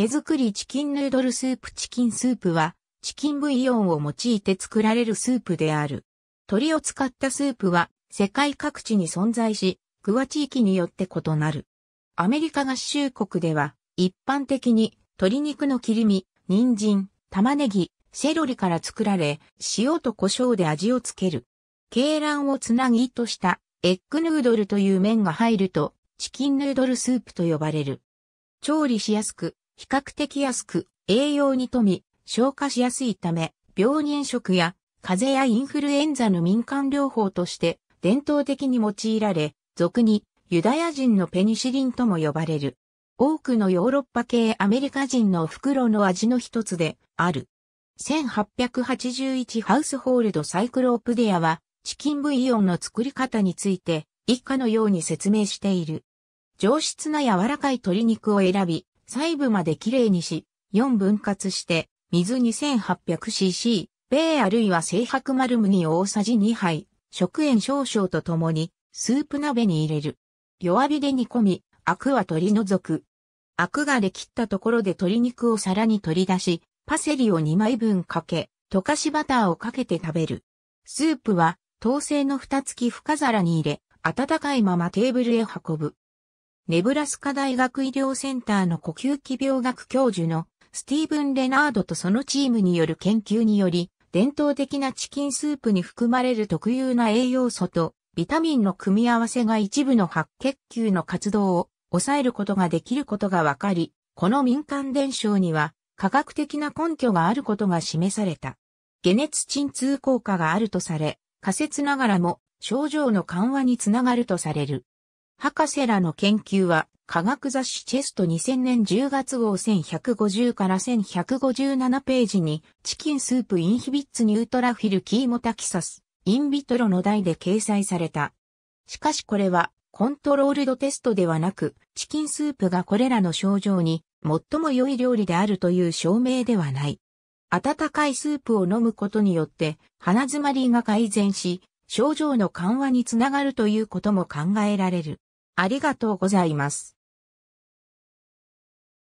手作りチキンヌードルスープチキンスープは、チキンブイヨンを用いて作られるスープである。鶏を使ったスープは、世界各地に存在し、具は地域によって異なる。アメリカ合衆国では、一般的に、鶏肉の切り身、人参、玉ねぎ、セロリから作られ、塩と胡椒で味をつける。鶏卵をつなぎとしたエッグヌードルという麺が入ると、チキンヌードルスープと呼ばれる。調理しやすく、比較的安く、栄養に富み、消化しやすいため、病人食や、風邪やインフルエンザの民間療法として、伝統的に用いられ、俗に、ユダヤ人のペニシリンとも呼ばれる。多くのヨーロッパ系アメリカ人の袋の味の一つで、ある。1881ハウスホールドサイクロープディアは、チキンブイヨンの作り方について、一家のように説明している。上質な柔らかい鶏肉を選び、細部まできれいにし、4分割して、水 2800cc、米あるいは清白丸麦大さじ2杯、食塩少々とともに、スープ鍋に入れる。弱火で煮込み、アクは取り除く。アクが出来ったところで鶏肉を皿に取り出し、パセリを2枚分かけ、溶かしバターをかけて食べる。スープは、陶製の蓋付き深皿に入れ、温かいままテーブルへ運ぶ。ネブラスカ大学医療センターの呼吸器病学教授のスティーブン・レナードとそのチームによる研究により、伝統的なチキンスープに含まれる特有な栄養素とビタミンの組み合わせが一部の白血球の活動を抑えることができることがわかり、この民間伝承には科学的な根拠があることが示された。解熱鎮痛効果があるとされ、仮説ながらも症状の緩和につながるとされる。博士らの研究は、科学雑誌チェスト2000年10月号1150から1157ページに、チキンスープインヒビッツニュートラフィルキーモタキサス、インビトロの題で掲載された。しかしこれは、コントロールドテストではなく、チキンスープがこれらの症状に、最も良い料理であるという証明ではない。温かいスープを飲むことによって、鼻詰まりが改善し、症状の緩和につながるということも考えられる。ありがとうございます。